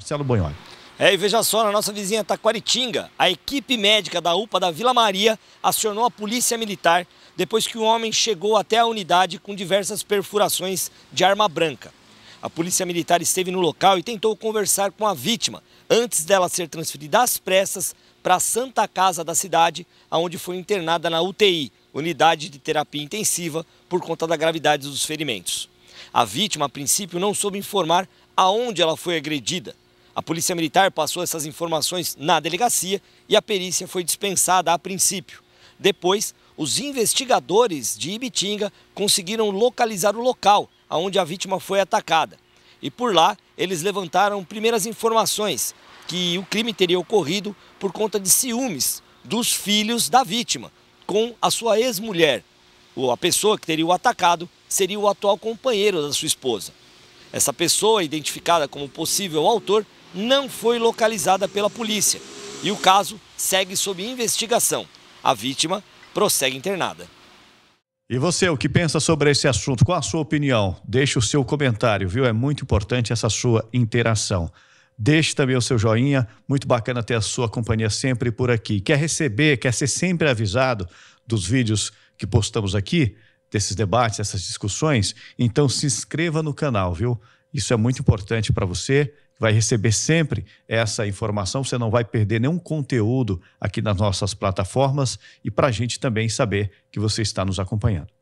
Marcelo Bonholi. É, e veja só, na nossa vizinha Taquaritinga, a equipe médica da UPA da Vila Maria acionou a polícia militar depois que um homem chegou até a unidade com diversas perfurações de arma branca. A polícia militar esteve no local e tentou conversar com a vítima antes dela ser transferida às pressas para a Santa Casa da cidade, onde foi internada na UTI, unidade de terapia intensiva, por conta da gravidade dos ferimentos. A vítima, a princípio, não soube informar aonde ela foi agredida a Polícia Militar passou essas informações na delegacia e a perícia foi dispensada a princípio. Depois, os investigadores de Ibitinga conseguiram localizar o local onde a vítima foi atacada. E por lá, eles levantaram primeiras informações que o crime teria ocorrido por conta de ciúmes dos filhos da vítima com a sua ex-mulher. A pessoa que teria o atacado seria o atual companheiro da sua esposa. Essa pessoa, identificada como possível autor, não foi localizada pela polícia e o caso segue sob investigação. A vítima prossegue internada. E você, o que pensa sobre esse assunto? Qual a sua opinião? Deixe o seu comentário, viu? É muito importante essa sua interação. Deixe também o seu joinha, muito bacana ter a sua companhia sempre por aqui. Quer receber, quer ser sempre avisado dos vídeos que postamos aqui, desses debates, dessas discussões? Então se inscreva no canal, viu? Isso é muito importante para você vai receber sempre essa informação, você não vai perder nenhum conteúdo aqui nas nossas plataformas e para a gente também saber que você está nos acompanhando.